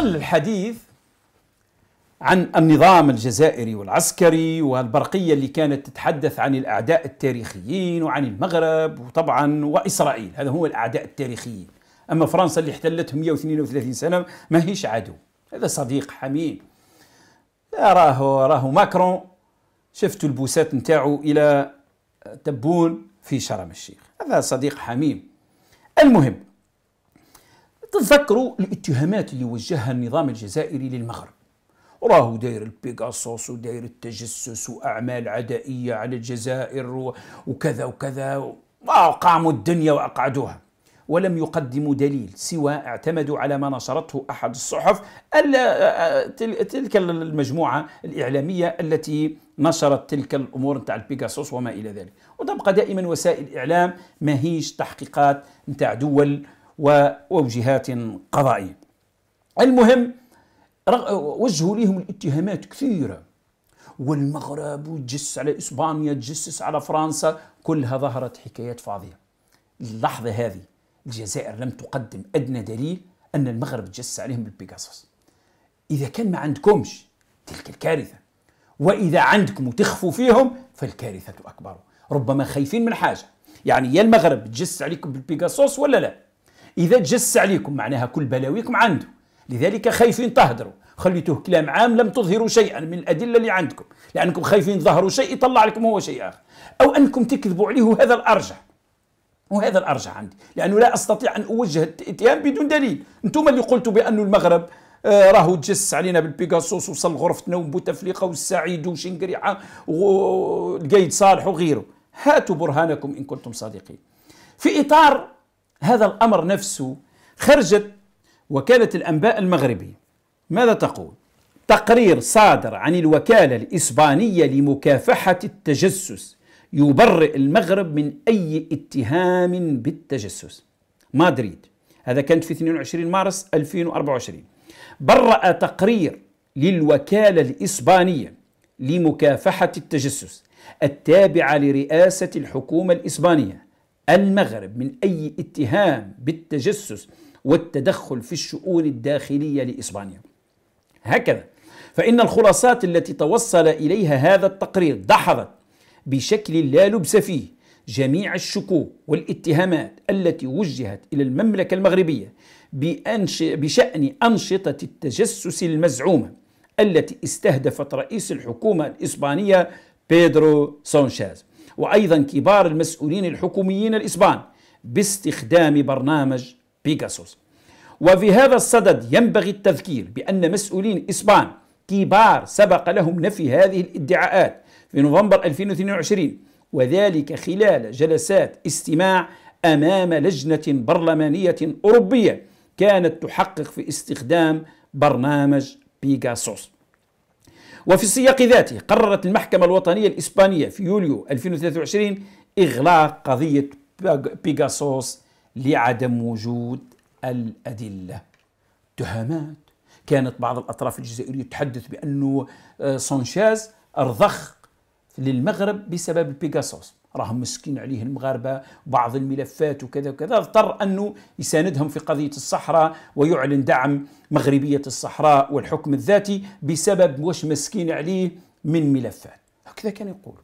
يظل الحديث عن النظام الجزائري والعسكري والبرقية اللي كانت تتحدث عن الأعداء التاريخيين وعن المغرب وطبعا وإسرائيل هذا هو الأعداء التاريخيين أما فرنسا اللي احتلتهم 132 سنة ما هيش عدو هذا صديق حميم لا راهو راهو ماكرون شفتوا البوسات نتاعو إلى تبون في شرم الشيخ هذا صديق حميم المهم تذكروا الاتهامات اللي وجهها النظام الجزائري للمغرب راهو داير البيغاسوس وداير التجسس واعمال عدائيه على الجزائر وكذا وكذا وقاموا الدنيا واقعدوها ولم يقدموا دليل سوى اعتمدوا على ما نشرته احد الصحف تلك المجموعه الاعلاميه التي نشرت تلك الامور نتاع البيغاسوس وما الى ذلك وتبقى دائما وسائل اعلام ماهيش تحقيقات نتاع دول ووجهات قضائية المهم وجهوا لهم الاتهامات كثيرة والمغرب وجس على إسبانيا تجسس على فرنسا كلها ظهرت حكايات فاضية اللحظة هذه الجزائر لم تقدم أدنى دليل أن المغرب تجسس عليهم بالبيجاسوس إذا كان ما عندكمش تلك الكارثة وإذا عندكم وتخفوا فيهم فالكارثة أكبر ربما خايفين من حاجة يعني يا المغرب تجس عليكم بالبيجاسوس ولا لا إذا تجس عليكم معناها كل بلاويكم عنده لذلك خايفين تهدروا خليتوه كلام عام لم تظهروا شيئا من الأدلة اللي عندكم لأنكم خايفين تظهروا شيء يطلع لكم هو شيء آخر أو أنكم تكذبوا عليه وهذا الأرجح وهذا الأرجح عندي لأنه لا أستطيع أن أوجه الاتهام بدون دليل أنتم اللي قلتوا بأن المغرب آه راهو تجس علينا بالبيغاسوس وصل غرفتنا وبوتفليقه والسعيد وشنقريحه والقايد صالح وغيره هاتوا برهانكم ان كنتم صادقين في اطار هذا الأمر نفسه خرجت وكالة الأنباء المغربي ماذا تقول؟ تقرير صادر عن الوكالة الإسبانية لمكافحة التجسس يبرئ المغرب من أي اتهام بالتجسس مدريد هذا كانت في 22 مارس 2024 برأ تقرير للوكالة الإسبانية لمكافحة التجسس التابعة لرئاسة الحكومة الإسبانية المغرب من أي اتهام بالتجسس والتدخل في الشؤون الداخلية لإسبانيا هكذا فإن الخلاصات التي توصل إليها هذا التقرير دحضت بشكل لا لبس فيه جميع الشكوك والاتهامات التي وجهت إلى المملكة المغربية بأنش... بشأن أنشطة التجسس المزعومة التي استهدفت رئيس الحكومة الإسبانية بيدرو سونشاز وأيضا كبار المسؤولين الحكوميين الإسبان باستخدام برنامج بيجاسوس وفي هذا الصدد ينبغي التذكير بأن مسؤولين إسبان كبار سبق لهم نفي هذه الادعاءات في نوفمبر 2022 وذلك خلال جلسات استماع أمام لجنة برلمانية أوروبية كانت تحقق في استخدام برنامج بيجاسوس وفي السياق ذاته قررت المحكمة الوطنية الإسبانية في يوليو 2023 إغلاق قضية بيغاسوس لعدم وجود الأدلة تهمات كانت بعض الأطراف الجزائرية تحدث بأنه آه، سونشاز أرضخ للمغرب بسبب بيغاسوس راهم مسكين عليه المغاربة بعض الملفات وكذا وكذا اضطر أنه يساندهم في قضية الصحراء ويعلن دعم مغربية الصحراء والحكم الذاتي بسبب واش مسكين عليه من ملفات هكذا كان يقول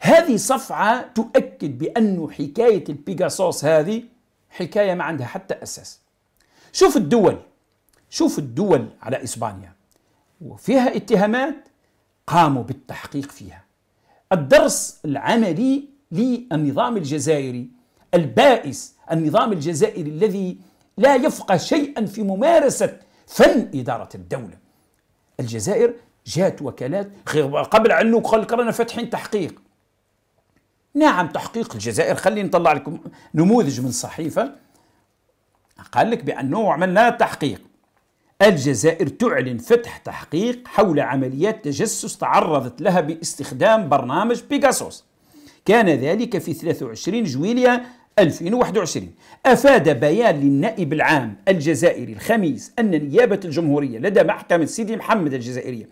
هذه صفعة تؤكد بأن حكاية البيجاسوس هذه حكاية ما عندها حتى أساس شوف الدول شوف الدول على إسبانيا وفيها اتهامات قاموا بالتحقيق فيها الدرس العملي للنظام الجزائري البائس النظام الجزائري الذي لا يفقه شيئا في ممارسة فن إدارة الدولة الجزائر جات وكالات قبل عنه قال لك رانا فاتحين تحقيق نعم تحقيق الجزائر خليني نطلع لكم نموذج من صحيفة قال لك بأنه عملنا تحقيق الجزائر تعلن فتح تحقيق حول عمليات تجسس تعرضت لها باستخدام برنامج بيجاسوس كان ذلك في 23 جويليا 2021 أفاد بيان للنائب العام الجزائري الخميس أن نيابة الجمهورية لدى محكمة سيدي محمد الجزائرية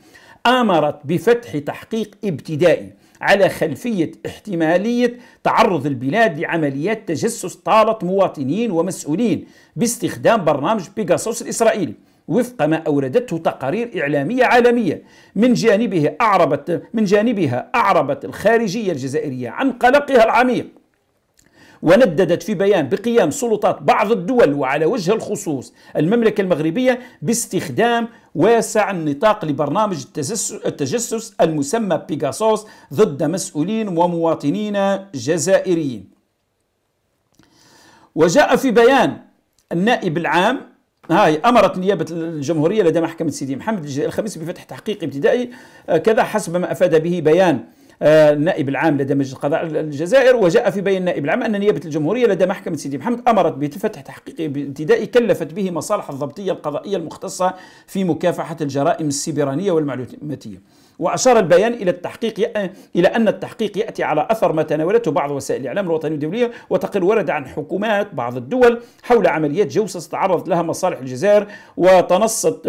آمرت بفتح تحقيق ابتدائي على خلفية احتمالية تعرض البلاد لعمليات تجسس طالت مواطنين ومسؤولين باستخدام برنامج بيجاسوس الإسرائيلي وفق ما أوردته تقارير إعلامية عالمية من جانبه أعربت من جانبها أعربت الخارجية الجزائرية عن قلقها العميق ونددت في بيان بقيام سلطات بعض الدول وعلى وجه الخصوص المملكة المغربية باستخدام واسع النطاق لبرنامج التجسس المسمى بيغاسوس ضد مسؤولين ومواطنين جزائريين وجاء في بيان النائب العام هاي أمرت نيابة الجمهورية لدى محكمة سيدي محمد الجزائر الخميس بفتح تحقيق ابتدائي آه، كذا حسب ما أفاد به بيان آه، النائب العام لدى مجلس القضاء الجزائر وجاء في بيان النائب العام أن نيابة الجمهورية لدى محكمة سيدي محمد أمرت بفتح تحقيق ابتدائي كلفت به مصالح الضبطية القضائية المختصة في مكافحة الجرائم السيبرانية والمعلوماتية وأشار البيان إلى التحقيق آه، إلى أن التحقيق يأتي على أثر ما تناولته بعض وسائل الإعلام الوطني والدولية وتقرير ورد عن حكومات بعض الدول حول عمليات جوسس تعرضت لها مصالح الجزائر وتنصت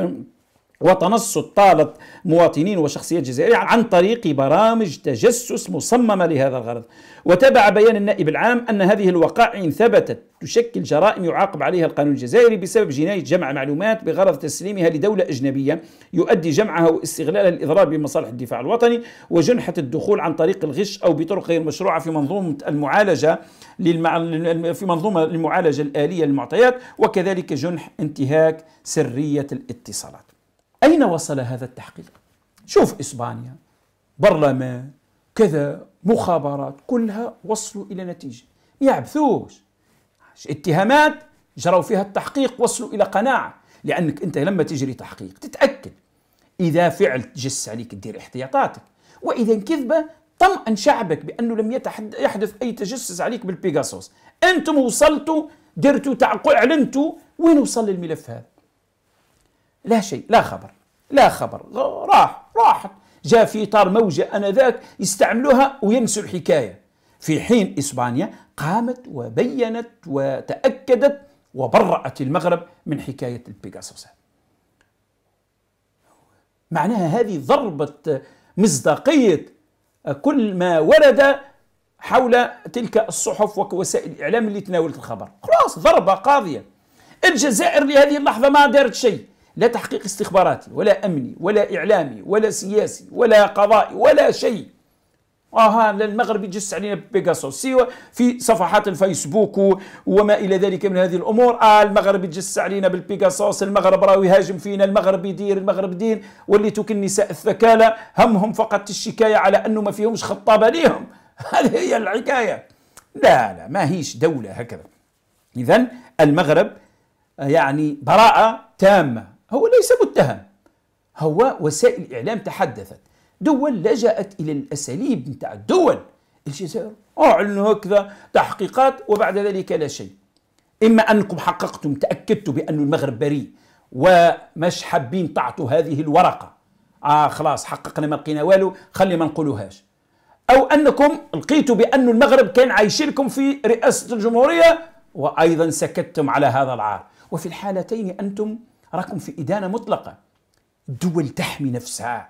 وتنصت طالت مواطنين وشخصيات جزائرية عن طريق برامج تجسس مصممة لهذا الغرض وتابع بيان النائب العام أن هذه الوقائع إن ثبتت تشكل جرائم يعاقب عليها القانون الجزائري بسبب جناية جمع معلومات بغرض تسليمها لدولة أجنبية يؤدي جمعها واستغلالها للإضرار بمصالح الدفاع الوطني وجنحة الدخول عن طريق الغش أو بطرق غير مشروعة في منظومة المعالجة للمع... في منظومة المعالجة الآلية للمعطيات وكذلك جنح انتهاك سرية الاتصالات أين وصل هذا التحقيق؟ شوف إسبانيا برلمان كذا مخابرات كلها وصلوا إلى نتيجة يعبثوش اتهامات جروا فيها التحقيق وصلوا إلى قناعة لأنك أنت لما تجري تحقيق تتأكد إذا فعل جس عليك تدير احتياطاتك وإذا كذبة طمأن شعبك بأنه لم يحدث أي تجسس عليك بالبيجاسوس أنتم وصلتوا درتوا تعقل اعلنتوا وين وصل الملف هذا لا شيء لا خبر لا خبر راح راحت جاء في إطار موجة أنذاك يستعملوها وينسوا الحكاية في حين إسبانيا قامت وبينت وتأكدت وبرأت المغرب من حكاية البيجاسوس معناها هذه ضربة مصداقية كل ما ورد حول تلك الصحف ووسائل الإعلام اللي تناولت الخبر خلاص ضربة قاضية الجزائر لهذه اللحظة ما دارت شيء لا تحقيق استخباراتي ولا أمني ولا إعلامي ولا سياسي ولا قضائي ولا شيء آه المغرب يجس علينا بيجاسوس في صفحات الفيسبوك وما إلى ذلك من هذه الأمور آه المغرب يجس علينا بالبيجاسوس المغرب راه يهاجم فينا المغرب يدير المغرب دين وليتوك النساء الثكالة همهم فقط الشكاية على أنه ما فيهمش خطابة ليهم هذه هي الحكاية لا لا ما هيش دولة هكذا إذا المغرب يعني براءة تامة هو ليس متهم هو وسائل الإعلام تحدثت دول لجأت إلى الأساليب نتاع الدول الجزائر أعلنوا هكذا تحقيقات وبعد ذلك لا شيء إما أنكم حققتم تأكدتوا بأن المغرب بريء ومش حابين تعطوا هذه الورقة آه خلاص حققنا ما لقينا والو خلي ما نقولوهاش أو أنكم لقيتوا بأن المغرب كان عايشينكم في رئاسة الجمهورية وأيضا سكتتم على هذا العار وفي الحالتين أنتم راكم في إدانة مطلقة الدول تحمي نفسها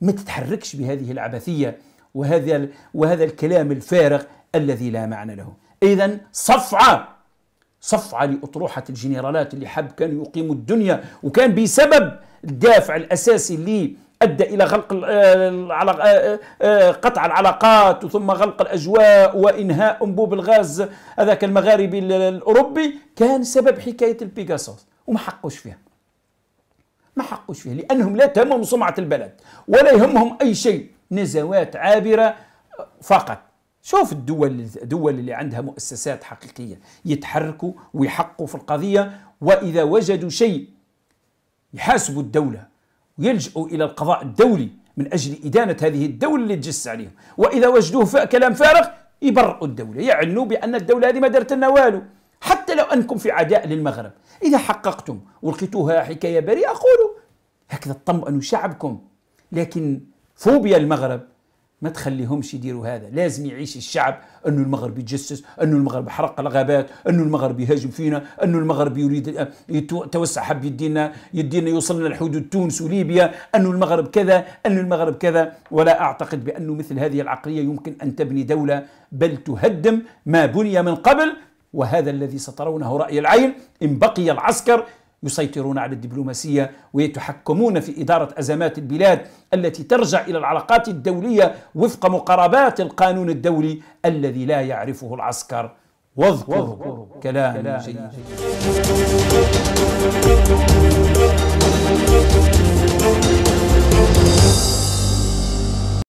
ما تتحركش بهذه العبثية وهذا وهذا الكلام الفارغ الذي لا معنى له إذا صفعة صفعة لأطروحة الجنرالات اللي حب كان يقيم الدنيا وكان بسبب الدافع الأساسي اللي أدى إلى غلق آه، آه، آه، قطع العلاقات وثم غلق الأجواء وإنهاء أنبوب الغاز هذاك المغاربي الأوروبي كان سبب حكاية البيجاسوس وما حقوش فيها ما حقوش فيها لأنهم لا تهمهم سمعة البلد ولا يهمهم أي شيء نزوات عابرة فقط شوف الدول الدول اللي عندها مؤسسات حقيقية يتحركوا ويحقوا في القضية وإذا وجدوا شيء يحاسبوا الدولة ويلجؤوا إلى القضاء الدولي من أجل إدانة هذه الدولة اللي تجس عليهم وإذا وجدوه كلام فارغ يبرئوا الدولة يعنوا بأن الدولة هذه ما دارت لنا والو حتى لو أنكم في عداء للمغرب إذا حققتم ولقيتوها حكاية بريئة قولوا هكذا تطمئنوا شعبكم لكن فوبيا المغرب ما تخليهمش يديروا هذا لازم يعيش الشعب أنه المغرب يتجسس أنه المغرب حرق الغابات أنه المغرب يهاجم فينا أنه المغرب يريد آه، يتوسع حب يدينا يدينا يوصلنا لحدود تونس وليبيا أنه المغرب كذا أنه المغرب كذا ولا أعتقد بأنه مثل هذه العقلية يمكن أن تبني دولة بل تهدم ما بني من قبل وهذا الذي سترونه رأي العين إن بقي العسكر يسيطرون على الدبلوماسية ويتحكمون في إدارة أزمات البلاد التي ترجع إلى العلاقات الدولية وفق مقاربات القانون الدولي الذي لا يعرفه العسكر واذكر كلام جيد